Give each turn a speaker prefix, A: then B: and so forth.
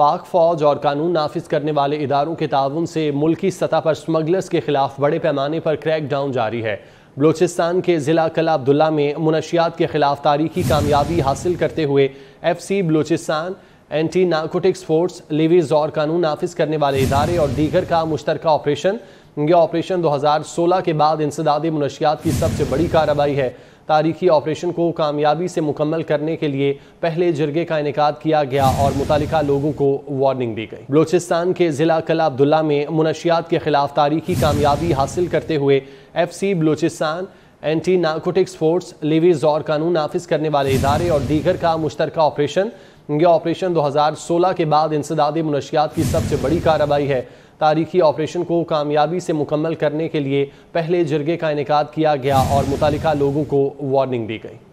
A: पाक फौज और कानून नाफिज करने वाले इदारों के ताउन से मुल्की सतह पर स्मगलर्स के खिलाफ बड़े पैमाने पर क्रैक डाउन जारी है बलूचिस्तान के ज़िला कला अब्दुल्ला में मुनशियात के खिलाफ तारीखी कामयाबी हासिल करते हुए F C Balochistan anti narcotics force levies और कानून नाफिज करने वाले इदारे और दीगर का मुश्तर ऑपरेशन यह ऑपरेशन 2016 के बाद इंसदादी मनशियात की सबसे बड़ी कार्रवाई है तारीखी ऑपरेशन को कामयाबी से मुकम्मल करने के लिए पहले जरगे का इनका किया गया और मुतल लोगों को वार्निंग दी गई बलोचिस्तान के ज़िला कला अब्दुल्ला में मुनशियात के खिलाफ तारीखी कामयाबी हासिल करते हुए F C Balochistan anti narcotics force levies और कानून नाफिज करने वाले इदारे और दीगर का मुश्तर ऑपरेशन ये ऑपरेशन 2016 के बाद इंसदादी मनशियात की सबसे बड़ी कार्रवाई है तारीखी ऑपरेशन को कामयाबी से मुकम्मल करने के लिए पहले जरगे का इनका किया गया और मुतल लोगों को वार्निंग दी गई